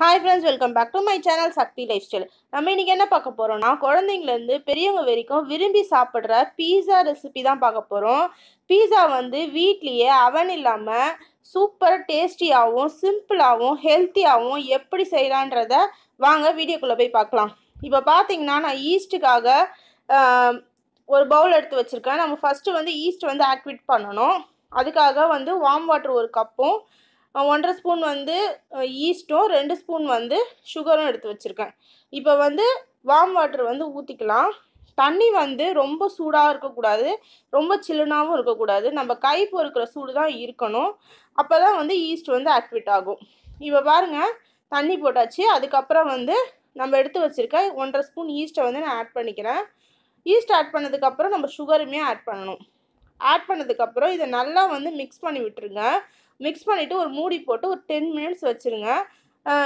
hi friends welcome back to my channel Shakti life style நம்ம இன்றைக்கி என்ன பார்க்க போகிறோம்னா குழந்தைங்கலேருந்து பெரியவங்க வரைக்கும் விரும்பி சாப்பிட்ற பீஸா ரெசிபி தான் பார்க்க போகிறோம் பீஸா வந்து வீட்லேயே அவன் இல்லாமல் சூப்பர் டேஸ்டியாகவும் சிம்பிளாகவும் ஹெல்த்தியாகவும் எப்படி செய்யலான்றத வாங்க வீடியோக்குள்ளே போய் பார்க்கலாம் இப்போ பார்த்தீங்கன்னா நான் ஈஸ்ட்டுக்காக ஒரு பவுல் எடுத்து வச்சுருக்கேன் நம்ம ஃபஸ்ட்டு வந்து ஈஸ்ட் வந்து ஆக்டிவேட் பண்ணணும் அதுக்காக வந்து வார்ம் வாட்டர் ஒரு கப்பும் ஒன்றரை ஸ்பூன் வந்து ஈஸ்ட்டும் ரெண்டு ஸ்பூன் வந்து சுகரும் எடுத்து வச்சுருக்கேன் இப்போ வந்து வார்ம் வாட்டர் வந்து ஊற்றிக்கலாம் தண்ணி வந்து ரொம்ப சூடாக இருக்கக்கூடாது ரொம்ப சில்லுனாகவும் இருக்கக்கூடாது நம்ம கை பொறுக்கிற சூடு தான் இருக்கணும் அப்போ தான் வந்து ஈஸ்ட் வந்து ஆக்டிவேட் ஆகும் இப்போ பாருங்கள் தண்ணி போட்டாச்சு அதுக்கப்புறம் வந்து நம்ம எடுத்து வச்சுருக்க ஒன்றரை ஸ்பூன் ஈஸ்ட்டை வந்து நான் ஆட் பண்ணிக்கிறேன் ஈஸ்ட் ஆட் பண்ணதுக்கப்புறம் நம்ம சுகருமே ஆட் பண்ணணும் ஆட் பண்ணதுக்கப்புறம் இதை நல்லா வந்து மிக்ஸ் பண்ணி விட்டுருங்க மிக்ஸ் பண்ணிவிட்டு ஒரு மூடி போட்டு ஒரு டென் மினிட்ஸ் வச்சுருங்க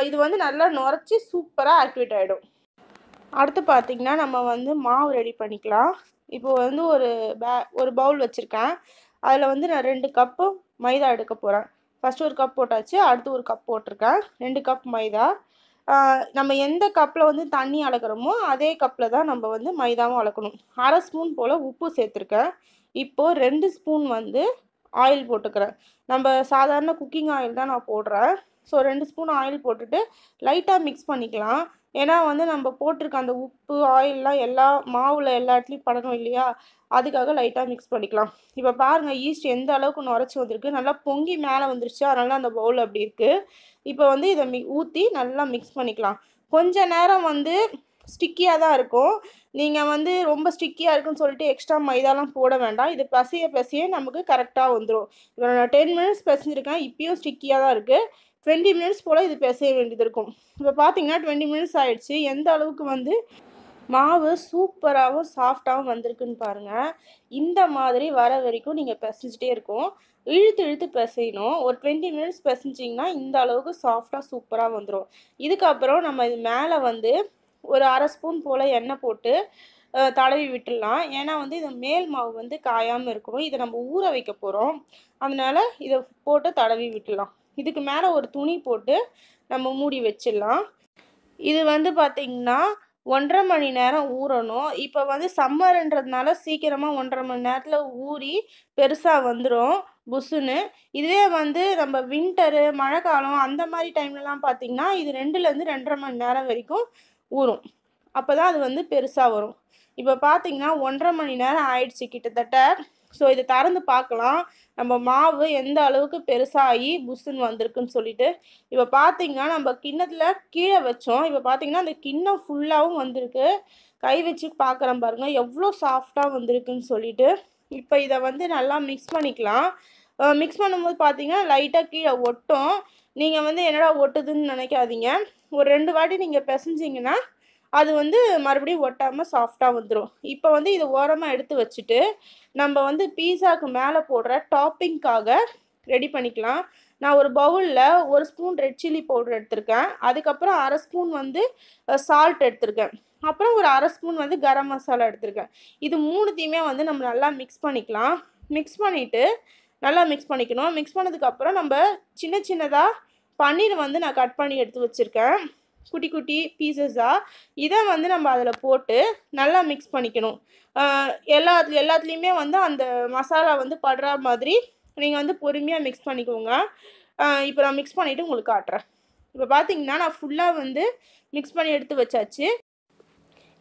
இது வந்து நல்லா நுரைச்சி சூப்பராக ஆக்டிவேட் ஆகிடும் அடுத்து பார்த்திங்கன்னா நம்ம வந்து மாவு ரெடி பண்ணிக்கலாம் இப்போ வந்து ஒரு பே ஒரு பவுல் வச்சுருக்கேன் அதில் வந்து நான் ரெண்டு கப்பு மைதா எடுக்க போகிறேன் ஃபஸ்ட்டு ஒரு கப் போட்டாச்சு அடுத்து ஒரு கப் போட்டிருக்கேன் ரெண்டு கப் மைதா நம்ம எந்த கப்பில் வந்து தண்ணி அளக்கிறோமோ அதே கப்பில் தான் நம்ம வந்து மைதாவும் அளக்கணும் அரை ஸ்பூன் போல் உப்பு சேர்த்துருக்கேன் இப்போது ரெண்டு ஸ்பூன் வந்து ஆயில் போட்டுக்கிறேன் நம்ம சாதாரண குக்கிங் ஆயில் தான் நான் போடுறேன் ஸோ ரெண்டு ஸ்பூன் ஆயில் போட்டுட்டு லைட்டாக மிக்ஸ் பண்ணிக்கலாம் ஏன்னா வந்து நம்ம போட்டிருக்க அந்த உப்பு ஆயிலெலாம் எல்லா மாவில் எல்லா இடத்துலையும் படணும் இல்லையா அதுக்காக லைட்டாக மிக்ஸ் பண்ணிக்கலாம் இப்போ பாருங்கள் ஈஸ்ட் எந்த அளவுக்கு நுரைச்சி வந்திருக்கு நல்லா பொங்கி மேலே வந்துருச்சு அதனால அந்த பவுல் அப்படி இருக்குது இப்போ வந்து இதை மி ஊற்றி நல்லா மிக்ஸ் பண்ணிக்கலாம் கொஞ்ச நேரம் வந்து ஸ்டிக்கியாக தான் இருக்கும் நீங்கள் வந்து ரொம்ப ஸ்டிக்கியாக இருக்குன்னு சொல்லிட்டு எக்ஸ்ட்ரா மைதாலாம் போட வேண்டாம் இது பசிய பசிய நமக்கு கரெக்டாக வந்துடும் இப்போ நான் டென் மினிட்ஸ் பசிஞ்சிருக்கேன் இப்பயும் ஸ்டிக்கியாக தான் இருக்குது டுவெண்ட்டி மினிட்ஸ் போல் இது பிசைய வேண்டியது இருக்கும் இப்போ பார்த்தீங்கன்னா டுவெண்ட்டி மினிட்ஸ் ஆகிடுச்சு எந்த அளவுக்கு வந்து மாவு சூப்பராகவும் சாஃப்டாகவும் வந்திருக்குன்னு பாருங்கள் இந்த மாதிரி வர வரைக்கும் நீங்கள் பிசைஞ்சிட்டே இருக்கும் இழுத்து இழுத்து பிசையணும் ஒரு டுவெண்ட்டி மினிட்ஸ் பிசைஞ்சிங்கன்னா இந்த அளவுக்கு சாஃப்டாக சூப்பராக வந்துடும் இதுக்கப்புறம் நம்ம இது மேலே வந்து ஒரு அரை ஸ்பூன் போல் எண்ணெய் போட்டு தடவி விட்டுடலாம் ஏன்னா வந்து இது மேல் மாவு வந்து காயாமல் இருக்கணும் இதை நம்ம ஊற வைக்க போகிறோம் அதனால் இதை போட்டு தடவி விட்டுடலாம் இதுக்கு மேலே ஒரு துணி போட்டு நம்ம மூடி வச்சிடலாம் இது வந்து பார்த்திங்கன்னா ஒன்றரை மணி நேரம் ஊறணும் இப்போ வந்து சம்மருன்றதுனால சீக்கிரமாக ஒன்றரை மணி நேரத்தில் ஊறி பெருசாக வந்துடும் புஷ்ஷுன்னு இதுவே வந்து நம்ம வின்டரு மழை காலம் அந்த மாதிரி டைம்லலாம் பார்த்திங்கன்னா இது ரெண்டுலேருந்து ரெண்டரை மணி நேரம் வரைக்கும் ஊறும் அப்போ தான் அது வந்து பெருசாக வரும் இப்போ பார்த்தீங்கன்னா ஒன்றரை மணி நேரம் ஆயிடுச்சு கிட்டத்தட்ட ஸோ இதை திறந்து பார்க்கலாம் நம்ம மாவு எந்த அளவுக்கு பெருசாகி புஷ்ஷுன்னு வந்திருக்குன்னு சொல்லிட்டு இப்போ பார்த்தீங்கன்னா நம்ம கிண்ணத்தில் கீழே வச்சோம் இப்போ பார்த்தீங்கன்னா அந்த கிண்ணம் ஃபுல்லாகவும் வந்திருக்கு கை வச்சு பார்க்குறேன் பாருங்கள் எவ்வளோ சாஃப்டாக வந்திருக்குன்னு சொல்லிட்டு இப்போ இதை வந்து நல்லா மிக்ஸ் பண்ணிக்கலாம் மிக்ஸ் பண்ணும்போது பார்த்தீங்கன்னா லைட்டாக கீழே ஒட்டும் நீங்கள் வந்து என்னடா ஒட்டுதுன்னு நினைக்காதீங்க ஒரு ரெண்டு வாட்டி நீங்கள் பிசைஞ்சிங்கன்னா அது வந்து மறுபடியும் ஒட்டாமல் சாஃப்டாக வந்துடும் இப்போ வந்து இது ஓரமாக எடுத்து வச்சுட்டு நம்ம வந்து பீஸாவுக்கு மேலே போடுற டாப்பிங்க்காக ரெடி பண்ணிக்கலாம் நான் ஒரு பவுலில் ஒரு ஸ்பூன் ரெட் சில்லி பவுடர் எடுத்திருக்கேன் அதுக்கப்புறம் அரை ஸ்பூன் வந்து சால்ட் எடுத்திருக்கேன் அப்புறம் ஒரு அரை ஸ்பூன் வந்து கரம் மசாலா எடுத்திருக்கேன் இது மூணுத்தையுமே வந்து நம்ம நல்லா மிக்ஸ் பண்ணிக்கலாம் மிக்ஸ் பண்ணிவிட்டு நல்லா மிக்ஸ் பண்ணிக்கணும் மிக்ஸ் பண்ணதுக்கப்புறம் நம்ம சின்ன சின்னதாக பன்னீர் வந்து நான் கட் பண்ணி எடுத்து வச்சுருக்கேன் குட்டி குட்டி பீசஸாக இதை வந்து நம்ம அதில் போட்டு நல்லா மிக்ஸ் பண்ணிக்கணும் எல்லா எல்லாத்துலேயுமே வந்து அந்த மசாலா வந்து படுற மாதிரி நீங்கள் வந்து பொறுமையாக மிக்ஸ் பண்ணிக்கோங்க இப்போ நான் மிக்ஸ் பண்ணிவிட்டு உங்களுக்கு காட்டுறேன் இப்போ பார்த்தீங்கன்னா நான் ஃபுல்லாக வந்து மிக்ஸ் பண்ணி எடுத்து வச்சாச்சு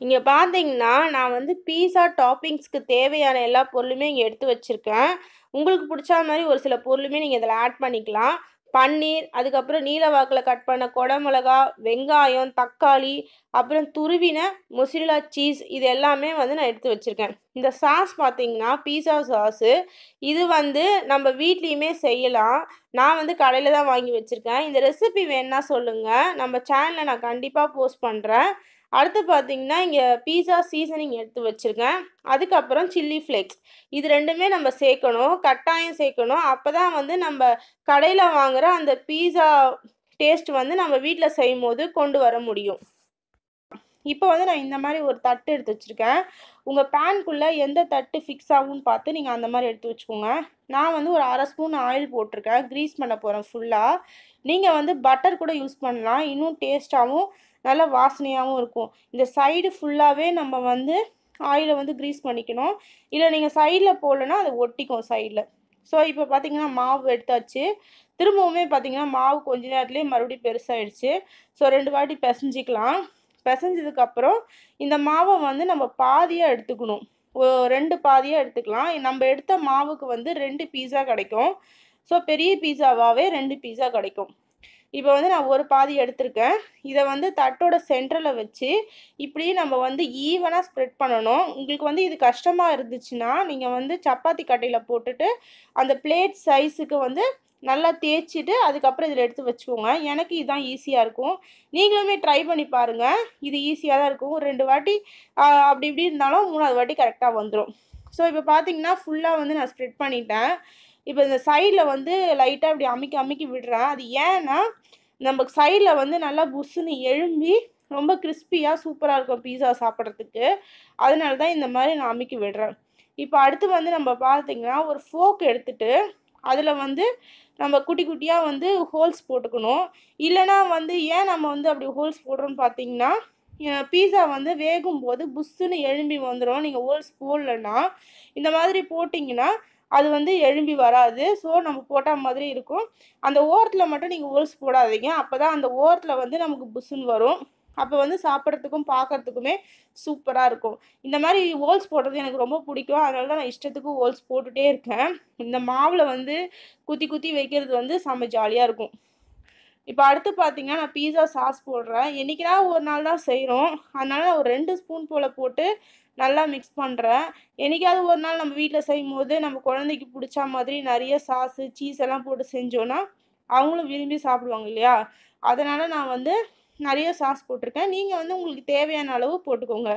இங்கே பார்த்தீங்கன்னா நான் வந்து பீஸா டாப்பிங்ஸ்க்கு தேவையான எல்லா பொருளுமே இங்கே எடுத்து வச்சுருக்கேன் உங்களுக்கு பிடிச்ச மாதிரி ஒரு சில பொருளுமே நீங்கள் இதில் ஆட் பண்ணிக்கலாம் பன்னீர் அதுக்கப்புறம் நீலவாக்கில் கட் பண்ண குடமிளகா வெங்காயம் தக்காளி அப்புறம் துருவின முசிலா சீஸ் இது எல்லாமே வந்து நான் எடுத்து வச்சுருக்கேன் இந்த சாஸ் பார்த்தீங்கன்னா பீஸா சாஸு இது வந்து நம்ம வீட்லேயுமே செய்யலாம் நான் வந்து கடையில் தான் வாங்கி வச்சுருக்கேன் இந்த ரெசிபி வேணால் சொல்லுங்கள் நம்ம சேனலில் நான் கண்டிப்பாக போஸ்ட் பண்ணுறேன் அடுத்து பார்த்திங்கன்னா இங்கே பீஸா சீசனிங் எடுத்து வச்சுருக்கேன் அதுக்கப்புறம் சில்லி ஃப்ளேக்ஸ் இது ரெண்டுமே நம்ம சேர்க்கணும் கட்டாயம் சேர்க்கணும் அப்போ தான் வந்து நம்ம கடையில் வாங்குகிற அந்த பீஸா டேஸ்ட் வந்து நம்ம வீட்டில் செய்யும் போது கொண்டு வர முடியும் இப்போ வந்து நான் இந்த மாதிரி ஒரு தட்டு எடுத்து வச்சுருக்கேன் உங்கள் பேன்குள்ளே எந்த தட்டு ஃபிக்ஸ் ஆகும்னு பார்த்து நீங்கள் அந்த மாதிரி எடுத்து வச்சுக்கோங்க நான் வந்து ஒரு அரை ஸ்பூன் ஆயில் போட்டிருக்கேன் க்ரீஸ் பண்ண போகிறேன் ஃபுல்லாக நீங்கள் வந்து பட்டர் கூட யூஸ் பண்ணலாம் இன்னும் டேஸ்ட்டாகவும் நல்ல வாசனையாகவும் இருக்கும் இந்த சைடு ஃபுல்லாகவே நம்ம வந்து ஆயிலை வந்து க்ரீஸ் பண்ணிக்கணும் இல்லை நீங்கள் சைடில் போடலன்னா அது ஒட்டிக்கும் சைடில் ஸோ இப்போ பார்த்தீங்கன்னா மாவு எடுத்தாச்சு திரும்பவுமே பார்த்தீங்கன்னா மாவு கொஞ்ச நேரத்துலேயே மறுபடியும் பெருசாகிடுச்சு ஸோ ரெண்டு வாட்டி பிசைஞ்சிக்கலாம் பிசைஞ்சதுக்கப்புறம் இந்த மாவை வந்து நம்ம பாதியாக எடுத்துக்கணும் ரெண்டு பாதியாக எடுத்துக்கலாம் நம்ம எடுத்த மாவுக்கு வந்து ரெண்டு பீஸா கிடைக்கும் ஸோ பெரிய பீஸாவாகவே ரெண்டு பீஸா கிடைக்கும் இப்போ வந்து நான் ஒரு பாதி எடுத்திருக்கேன் இதை வந்து தட்டோட சென்டரில் வச்சு இப்படி நம்ம வந்து ஈவனாக ஸ்ப்ரெட் பண்ணணும் உங்களுக்கு வந்து இது கஷ்டமாக இருந்துச்சுன்னா நீங்கள் வந்து சப்பாத்தி கட்டையில் போட்டுட்டு அந்த பிளேட் சைஸுக்கு வந்து நல்லா தேய்ச்சிட்டு அதுக்கப்புறம் இதில் எடுத்து வச்சுக்கோங்க எனக்கு இதுதான் ஈஸியாக இருக்கும் நீங்களுமே ட்ரை பண்ணி பாருங்கள் இது ஈஸியாக தான் இருக்கும் ஒரு ரெண்டு வாட்டி அப்படி இப்படி இருந்தாலும் மூணாவது வாட்டி கரெக்டாக வந்துடும் ஸோ இப்போ பார்த்தீங்கன்னா ஃபுல்லாக வந்து நான் ஸ்ப்ரெட் பண்ணிட்டேன் இப்போ இந்த சைடில் வந்து லைட்டாக இப்படி அமைக்கி அமைக்கி விடுறேன் அது ஏன்னா நம்ம சைடில் வந்து நல்லா புஷ்ஷுன்னு எழும்பி ரொம்ப கிறிஸ்பியாக சூப்பராக இருக்கும் பீஸா சாப்பிட்றதுக்கு அதனால தான் இந்த மாதிரி நான் அமைக்கி விடுறேன் இப்போ அடுத்து வந்து நம்ம பார்த்திங்கன்னா ஒரு ஃபோக் எடுத்துகிட்டு அதில் வந்து நம்ம குட்டி குட்டியாக வந்து ஹோல்ஸ் போட்டுக்கணும் இல்லைனா வந்து ஏன் நம்ம வந்து அப்படி ஹோல்ஸ் போடுறோன்னு பார்த்தீங்கன்னா பீஸா வந்து வேகும்போது புஷ்ஷுன்னு எழும்பி வந்துடும் நீங்கள் ஹோல்ஸ் போடலன்னா இந்த மாதிரி போட்டிங்கன்னா அது வந்து எழும்பி வராது ஸோ நம்ம போட்டால் மாதிரி இருக்கும் அந்த ஓரத்தில் மட்டும் நீங்கள் ஹோல்ஸ் போடாதீங்க அப்போ தான் அந்த ஓரத்தில் வந்து நமக்கு புஷ்ஷுன்னு வரும் அப்போ வந்து சாப்பிட்றதுக்கும் பார்க்குறதுக்குமே சூப்பராக இருக்கும் இந்த மாதிரி ஓல்ஸ் போடுறது எனக்கு ரொம்ப பிடிக்கும் அதனால தான் நான் இஷ்டத்துக்கு ஓல்ஸ் போட்டுகிட்டே இருக்கேன் இந்த மாவில் வந்து குத்தி குத்தி வைக்கிறது வந்து செம்ம ஜாலியாக இருக்கும் இப்போ அடுத்து பார்த்தீங்கன்னா நான் பீஸா சாஸ் போடுறேன் என்றைக்கிறா ஒரு நாள் தான் செய்கிறோம் அதனால் ஒரு ரெண்டு ஸ்பூன் போல் போட்டு நல்லா மிக்ஸ் பண்ணுறேன் என்றைக்காவது ஒரு நாள் நம்ம வீட்டில் செய்யும் போது நம்ம குழந்தைக்கு பிடிச்ச மாதிரி நிறைய சாஸு சீஸ் எல்லாம் போட்டு செஞ்சோன்னா அவங்களும் விரும்பி சாப்பிடுவாங்க இல்லையா அதனால் நான் வந்து நிறைய சாஸ் போட்டிருக்கேன் நீங்கள் வந்து உங்களுக்கு தேவையான அளவு போட்டுக்கோங்க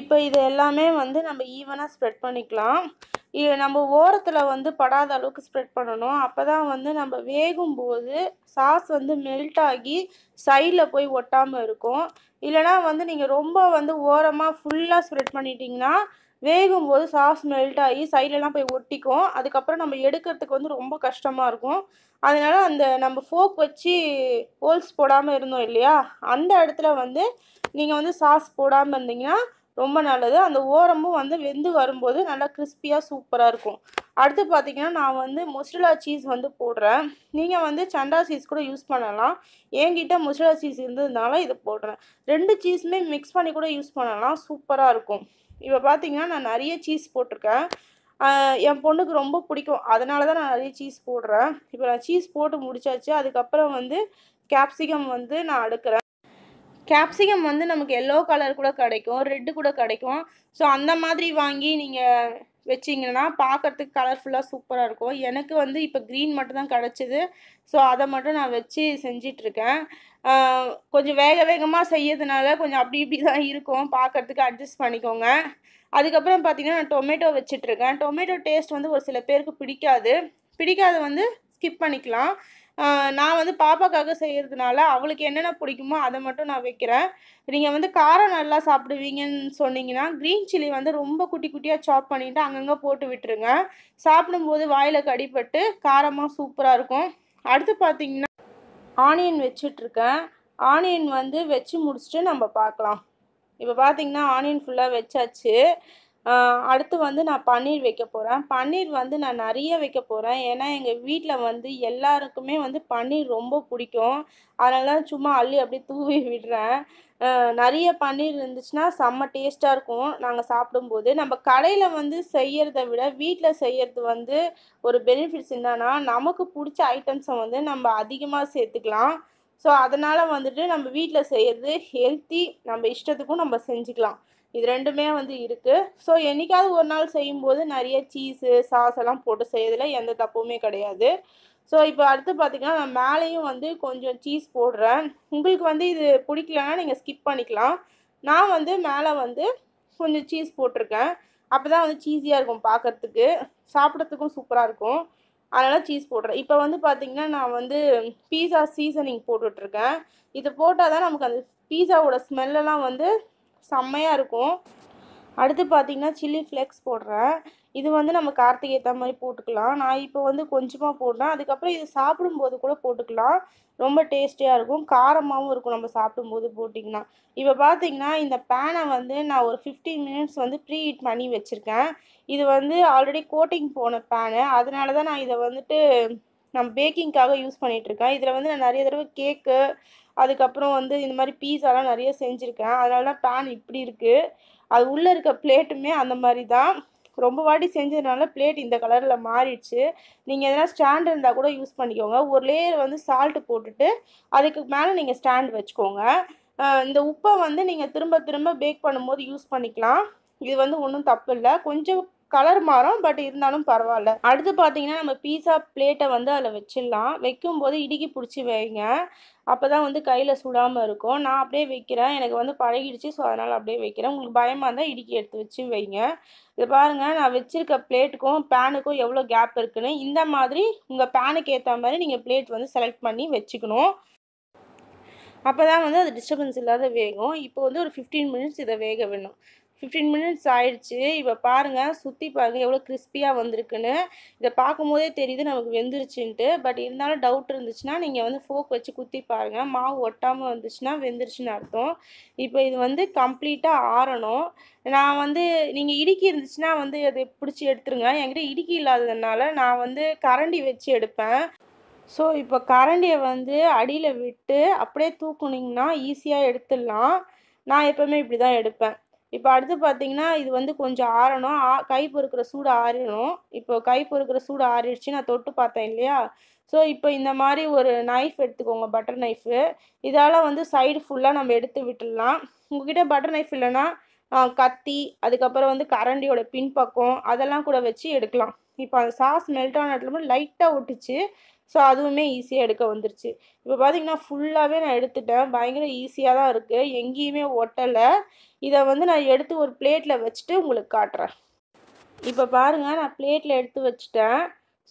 இப்போ இது எல்லாமே வந்து நம்ம ஈவனாக ஸ்ப்ரெட் பண்ணிக்கலாம் நம்ம ஓரத்தில் வந்து படாத அளவுக்கு ஸ்ப்ரெட் பண்ணணும் அப்போ தான் வந்து நம்ம வேகும்போது சாஸ் வந்து மெல்ட் ஆகி சைடில் போய் ஒட்டாமல் இருக்கும் இல்லைனா வந்து நீங்கள் ரொம்ப வந்து ஓரமாக ஃபுல்லாக ஸ்ப்ரெட் பண்ணிட்டீங்கன்னா வேகும்போது சாஸ் மெல்ட் ஆகி சைட்லலாம் போய் ஒட்டிக்கும் அதுக்கப்புறம் நம்ம எடுக்கிறதுக்கு வந்து ரொம்ப கஷ்டமாக இருக்கும் அதனால் அந்த நம்ம ஃபோக் வச்சு ஹோல்ஸ் போடாமல் இருந்தோம் இல்லையா அந்த இடத்துல வந்து நீங்கள் வந்து சாஸ் போடாமல் இருந்தீங்கன்னா ரொம்ப நல்லது அந்த ஓரமும் வந்து வெந்து வரும்போது நல்லா கிறிஸ்பியாக சூப்பராக இருக்கும் அடுத்து பார்த்திங்கன்னா நான் வந்து மொசரலா சீஸ் வந்து போடுறேன் நீங்கள் வந்து சண்டா சீஸ் கூட யூஸ் பண்ணலாம் என்கிட்ட மொசரலா சீஸ் இருந்ததுனால இதை போடுறேன் ரெண்டு சீஸுமே மிக்ஸ் பண்ணி கூட யூஸ் பண்ணலாம் சூப்பராக இருக்கும் இப்போ பார்த்திங்கன்னா நான் நிறைய சீஸ் போட்டிருக்கேன் என் பொண்ணுக்கு ரொம்ப பிடிக்கும் அதனால தான் நான் நிறைய சீஸ் போடுறேன் இப்போ நான் சீஸ் போட்டு முடிச்சாச்சு அதுக்கப்புறம் வந்து கேப்சிகம் வந்து நான் அடுக்கிறேன் கேப்சிகம் வந்து நமக்கு எல்லோ கலர் கூட கிடைக்கும் ரெட்டு கூட கிடைக்கும் ஸோ அந்த மாதிரி வாங்கி நீங்கள் வச்சிங்கன்னா பார்க்குறதுக்கு கலர்ஃபுல்லாக சூப்பராக இருக்கும் எனக்கு வந்து இப்போ க்ரீன் மட்டும்தான் கிடச்சிது ஸோ அதை மட்டும் நான் வச்சு செஞ்சிட்ருக்கேன் கொஞ்சம் வேக வேகமாக செய்யறதுனால கொஞ்சம் அப்படி இப்படி தான் இருக்கும் பார்க்குறதுக்கு அட்ஜஸ்ட் பண்ணிக்கோங்க அதுக்கப்புறம் பார்த்திங்கன்னா நான் டொமேட்டோ வச்சிட்ருக்கேன் டொமேட்டோ டேஸ்ட் வந்து ஒரு சில பேருக்கு பிடிக்காது பிடிக்காத வந்து ஸ்கிப் பண்ணிக்கலாம் நான் வந்து பாப்பாக்காக செய்கிறதுனால அவளுக்கு என்னென்ன பிடிக்குமோ அதை மட்டும் நான் வைக்கிறேன் நீங்கள் வந்து காரம் நல்லா சாப்பிடுவீங்கன்னு சொன்னீங்கன்னா க்ரீன் சில்லி வந்து ரொம்ப குட்டி குட்டியாக சாப் பண்ணிவிட்டு அங்கங்கே போட்டு விட்டுருங்க சாப்பிடும்போது வாயில் கடிப்பட்டு காரமாக சூப்பராக இருக்கும் அடுத்து பார்த்தீங்கன்னா ஆனியன் வச்சிட்ருக்கேன் ஆனியன் வந்து வச்சு முடிச்சுட்டு நம்ம பார்க்கலாம் இப்போ பார்த்தீங்கன்னா ஆனியன் ஃபுல்லாக வச்சாச்சு அடுத்து வந்து நான் பன்னீர் வைக்க போகிறேன் பன்னீர் வந்து நான் நிறைய வைக்க போகிறேன் ஏன்னா எங்கள் வீட்டில் வந்து எல்லாருக்குமே வந்து பன்னீர் ரொம்ப பிடிக்கும் அதனால தான் சும்மா அள்ளி அப்படியே தூவி விடுறேன் நிறைய பன்னீர் இருந்துச்சுன்னா செம்ம டேஸ்ட்டாக இருக்கும் நாங்கள் சாப்பிடும்போது நம்ம கடையில் வந்து செய்கிறத விட வீட்டில் செய்கிறது வந்து ஒரு பெனிஃபிட்ஸ் என்னன்னா நமக்கு பிடிச்ச ஐட்டம்ஸை வந்து நம்ம அதிகமாக சேர்த்துக்கலாம் ஸோ அதனால் வந்துட்டு நம்ம வீட்டில் செய்கிறது ஹெல்த்தி நம்ம இஷ்டத்துக்கும் நம்ம செஞ்சுக்கலாம் இது ரெண்டுமே வந்து இருக்குது ஸோ என்றைக்காவது ஒரு நாள் செய்யும்போது நிறைய சீஸு சாஸ் எல்லாம் போட்டு செய்யறதுல எந்த தப்புமே கிடையாது ஸோ இப்போ அடுத்து பார்த்திங்கன்னா நான் மேலேயும் வந்து கொஞ்சம் சீஸ் போடுறேன் உங்களுக்கு வந்து இது பிடிக்கலன்னா நீங்கள் ஸ்கிப் பண்ணிக்கலாம் நான் வந்து மேலே வந்து கொஞ்சம் சீஸ் போட்டிருக்கேன் அப்போ தான் வந்து சீஸியாக இருக்கும் பார்க்குறதுக்கு சாப்பிட்றதுக்கும் சூப்பராக இருக்கும் அதனால் சீஸ் போடுறேன் இப்போ வந்து பார்த்திங்கன்னா நான் வந்து பீஸா சீசனிங் போட்டுட்ருக்கேன் இது போட்டால் தான் நமக்கு அந்த பீஸாவோட ஸ்மெல்லெல்லாம் வந்து செம்மையாக இருக்கும் அடுத்து பார்த்திங்கன்னா சில்லி ஃப்ளெக்ஸ் போடுறேன் இது வந்து நம்ம கார்த்திகை ஏற்ற மாதிரி போட்டுக்கலாம் நான் இப்போ வந்து கொஞ்சமாக போடுறேன் அதுக்கப்புறம் இது சாப்பிடும்போது கூட போட்டுக்கலாம் ரொம்ப டேஸ்டியாக இருக்கும் காரமாகவும் இருக்கும் நம்ம சாப்பிடும்போது போட்டிங்கன்னா இப்போ பார்த்தீங்கன்னா இந்த பேனை வந்து நான் ஒரு ஃபிஃப்டீன் மினிட்ஸ் வந்து ப்ரீ ஹீட் பண்ணி வச்சுருக்கேன் இது வந்து ஆல்ரெடி கோட்டிங் போன பேனு அதனால தான் நான் இதை வந்துட்டு நான் பேக்கிங்க்காக யூஸ் பண்ணிகிட்ருக்கேன் இதில் வந்து நான் நிறைய தடவை கேக்கு அதுக்கப்புறம் வந்து இந்த மாதிரி பீஸாலாம் நிறைய செஞ்சுருக்கேன் அதனால தான் பேன் இப்படி இருக்குது அது உள்ளே இருக்க பிளேட்டுமே அந்த மாதிரி தான் ரொம்ப வாட்டி செஞ்சதுனால பிளேட் இந்த கலரில் மாறிடுச்சு நீங்கள் எதனா ஸ்டாண்ட் இருந்தால் கூட யூஸ் பண்ணிக்கோங்க ஒரு லேயர் வந்து சால்ட்டு போட்டுட்டு அதுக்கு மேலே நீங்கள் ஸ்டாண்ட் வச்சுக்கோங்க இந்த உப்பை வந்து நீங்கள் திரும்ப திரும்ப பேக் பண்ணும்போது யூஸ் பண்ணிக்கலாம் இது வந்து ஒன்றும் தப்பு இல்லை கொஞ்சம் கலர் மாறும் பட் இருந்தாலும் பரவாயில்ல அடுத்து பார்த்தீங்கன்னா நம்ம பீஸா பிளேட்டை வந்து அதில் வச்சிடலாம் வைக்கும்போது இடுக்கி பிடிச்சி வைங்க அப்போ தான் வந்து கையில் சுடாமல் இருக்கும் நான் அப்படியே வைக்கிறேன் எனக்கு வந்து பழகிடுச்சு ஸோ அதனால் அப்படியே வைக்கிறேன் உங்களுக்கு பயமாக இருந்தால் இடுக்கி எடுத்து வச்சு வைங்க இது பாருங்கள் நான் வச்சுருக்க பிளேட்டுக்கும் பேனுக்கும் எவ்வளோ கேப் இருக்குன்னு இந்த மாதிரி உங்கள் பேனுக்கு ஏற்ற மாதிரி நீங்கள் பிளேட் வந்து செலக்ட் பண்ணி வச்சுக்கணும் அப்போ தான் வந்து அது டிஸ்டர்பன்ஸ் இல்லாத வேகும் இப்போ வந்து ஒரு ஃபிஃப்டீன் மினிட்ஸ் இதை வேக வேணும் ஃபிஃப்டீன் மினிட்ஸ் ஆயிடுச்சு இப்போ பாருங்கள் சுற்றி பாருங்கள் எவ்வளோ கிறிஸ்பியாக வந்திருக்குன்னு இதை பார்க்கும்போதே தெரியுது நமக்கு வெந்துருச்சுன்ட்டு பட் இருந்தாலும் டவுட் இருந்துச்சுன்னா நீங்கள் வந்து ஃபோக் வச்சு குத்தி பாருங்கள் மாவு ஒட்டாமல் வந்துச்சுன்னா வெந்துருச்சுன்னு அர்த்தம் இப்போ இது வந்து கம்ப்ளீட்டாக ஆறணும் நான் வந்து நீங்கள் இடுக்கி இருந்துச்சுன்னா வந்து அதை பிடிச்சி எடுத்துருங்க என்கிட்ட இடுக்கி இல்லாததுனால நான் வந்து கரண்டி வச்சு எடுப்பேன் ஸோ இப்போ கரண்டியை வந்து அடியில் விட்டு அப்படியே தூக்குனிங்கன்னா ஈஸியாக எடுத்துடலாம் நான் எப்போவுமே இப்படி தான் எடுப்பேன் இப்போ அடுத்து பார்த்தீங்கன்னா இது வந்து கொஞ்சம் ஆறணும் ஆ கை பொறுக்கிற சூடு ஆறிடும் இப்போ கை பொறுக்கிற சூடு ஆறிடுச்சு நான் தொட்டு பார்த்தேன் இல்லையா ஸோ இப்போ இந்த மாதிரி ஒரு நைஃப் எடுத்துக்கோங்க பட்டர் நைஃபு இதால் வந்து சைடு ஃபுல்லாக நம்ம எடுத்து விட்டுடலாம் உங்ககிட்ட பட்டர் நைஃப் இல்லைன்னா கத்தி அதுக்கப்புறம் வந்து கரண்டியோட பின்பக்கம் அதெல்லாம் கூட வச்சு எடுக்கலாம் இப்போ அந்த சாஸ் மெல்ட் ஆன இடத்துல லைட்டாக ஒட்டுச்சு ஸோ அதுவுமே ஈஸியாக எடுக்க வந்துருச்சு இப்போ பார்த்திங்கன்னா ஃபுல்லாகவே நான் எடுத்துட்டேன் பயங்கர ஈஸியாக தான் இருக்குது எங்கேயுமே ஒட்டலை இதை வந்து நான் எடுத்து ஒரு பிளேட்டில் வச்சுட்டு உங்களுக்கு காட்டுறேன் இப்போ பாருங்கள் நான் பிளேட்டில் எடுத்து வச்சுட்டேன்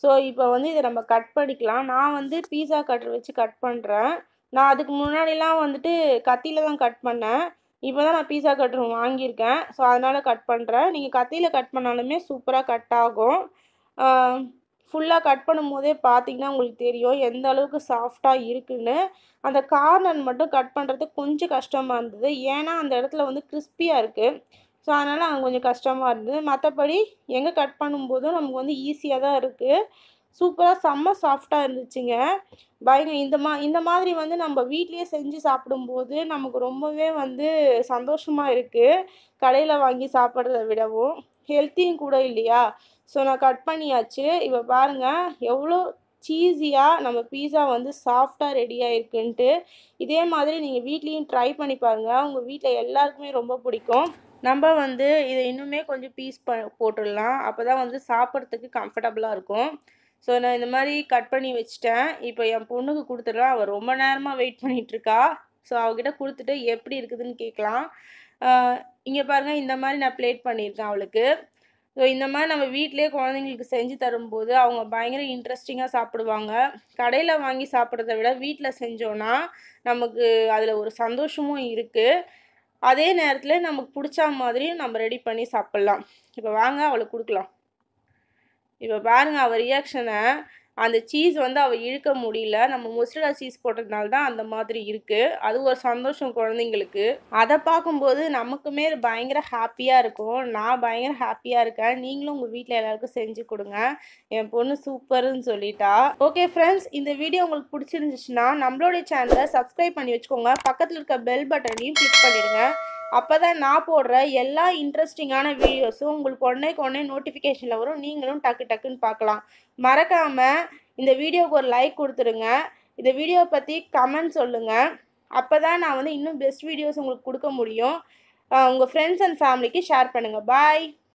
ஸோ இப்போ வந்து இதை நம்ம கட் பண்ணிக்கலாம் நான் வந்து பீஸா கட்டர் வச்சு கட் பண்ணுறேன் நான் அதுக்கு முன்னாடிலாம் வந்துட்டு கத்தியில் தான் கட் பண்ணேன் இப்போ தான் நான் பீஸா கட்டர் வாங்கியிருக்கேன் ஸோ அதனால் கட் பண்ணுறேன் நீங்கள் கத்தியில் கட் பண்ணாலுமே சூப்பராக கட் ஆகும் ஃபுல்லாக கட் பண்ணும்போதே பார்த்தீங்கன்னா உங்களுக்கு தெரியும் எந்த அளவுக்கு சாஃப்டாக இருக்குன்னு அந்த கார்னர் மட்டும் கட் பண்ணுறது கொஞ்சம் கஷ்டமாக இருந்தது ஏன்னா அந்த இடத்துல வந்து கிறிஸ்பியாக இருக்குது ஸோ அதனால் அங்கே கொஞ்சம் கஷ்டமாக இருந்தது மற்றபடி எங்கே கட் பண்ணும்போதும் நமக்கு வந்து ஈஸியாக தான் இருக்குது சூப்பராக செம்ம சாஃப்டாக இருந்துச்சுங்க பயங்க இந்த மா இந்த மாதிரி வந்து நம்ம வீட்லேயே செஞ்சு சாப்பிடும்போது நமக்கு ரொம்பவே வந்து சந்தோஷமாக இருக்குது கடையில் வாங்கி சாப்பிட்றத விடவும் ஹெல்த்தியும் கூட இல்லையா ஸோ நான் கட் பண்ணியாச்சு இப்போ பாருங்கள் எவ்வளோ சீஸியாக நம்ம பீஸா வந்து சாஃப்டாக ரெடி ஆகிருக்குன்ட்டு இதே மாதிரி நீங்கள் வீட்லேயும் ட்ரை பண்ணி பாருங்கள் உங்கள் வீட்டில் எல்லாருக்குமே ரொம்ப பிடிக்கும் நம்ம வந்து இதை இன்னுமே கொஞ்சம் பீஸ் ப போட்டுடலாம் அப்போ தான் வந்து சாப்பிட்றதுக்கு கம்ஃபர்டபுளாக இருக்கும் ஸோ நான் இந்த மாதிரி கட் பண்ணி வச்சுட்டேன் இப்போ என் பொண்ணுக்கு கொடுத்துட்றேன் அவள் ரொம்ப நேரமாக வெயிட் பண்ணிகிட்ருக்கா ஸோ அவகிட்ட கொடுத்துட்டு எப்படி இருக்குதுன்னு கேட்கலாம் இங்கே பாருங்கள் இந்த மாதிரி நான் பிளேட் பண்ணியிருக்கேன் அவளுக்கு ஸோ இந்த மாதிரி நம்ம வீட்டிலே குழந்தைங்களுக்கு செஞ்சு தரும்போது அவங்க பயங்கர இன்ட்ரெஸ்டிங்காக சாப்பிடுவாங்க கடையில் வாங்கி சாப்பிட்றத விட வீட்டில் செஞ்சோன்னா நமக்கு அதில் ஒரு சந்தோஷமும் இருக்குது அதே நேரத்தில் நமக்கு பிடிச்ச மாதிரியும் நம்ம ரெடி பண்ணி சாப்பிட்லாம் இப்போ வாங்க அவளுக்கு கொடுக்கலாம் இப்போ பாருங்கள் அவள் ரியாக்ஷனை அந்த சீஸ் வந்து அவள் இழுக்க முடியல நம்ம மொசரலா சீஸ் போட்டதுனால தான் அந்த மாதிரி இருக்குது அது ஒரு சந்தோஷம் குழந்தைங்களுக்கு அதை பார்க்கும்போது நமக்குமே பயங்கர ஹாப்பியாக இருக்கும் நான் பயங்கர ஹாப்பியாக இருக்கேன் நீங்களும் உங்கள் வீட்டில் எல்லாருக்கும் செஞ்சு கொடுங்க என் பொண்ணு சூப்பர்னு சொல்லிட்டா ஓகே ஃப்ரெண்ட்ஸ் இந்த வீடியோ உங்களுக்கு பிடிச்சிருந்துச்சுன்னா நம்மளுடைய சேனலை சப்ஸ்கிரைப் பண்ணி வச்சுக்கோங்க பக்கத்தில் இருக்க பெல் பட்டனையும் கிளிக் பண்ணிடுங்க அப்போ தான் நான் போடுற எல்லா இன்ட்ரெஸ்டிங்கான வீடியோஸும் உங்களுக்கு உடனே உடனே நோட்டிஃபிகேஷனில் வரும் நீங்களும் டக்கு டக்குன்னு பார்க்கலாம் மறக்காமல் இந்த வீடியோவுக்கு ஒரு லைக் கொடுத்துருங்க இந்த வீடியோவை பற்றி கமெண்ட் சொல்லுங்கள் அப்போ தான் நான் வந்து இன்னும் பெஸ்ட் வீடியோஸ் உங்களுக்கு கொடுக்க முடியும் உங்கள் ஃப்ரெண்ட்ஸ் அண்ட் ஃபேமிலிக்கு ஷேர் பண்ணுங்கள் பாய்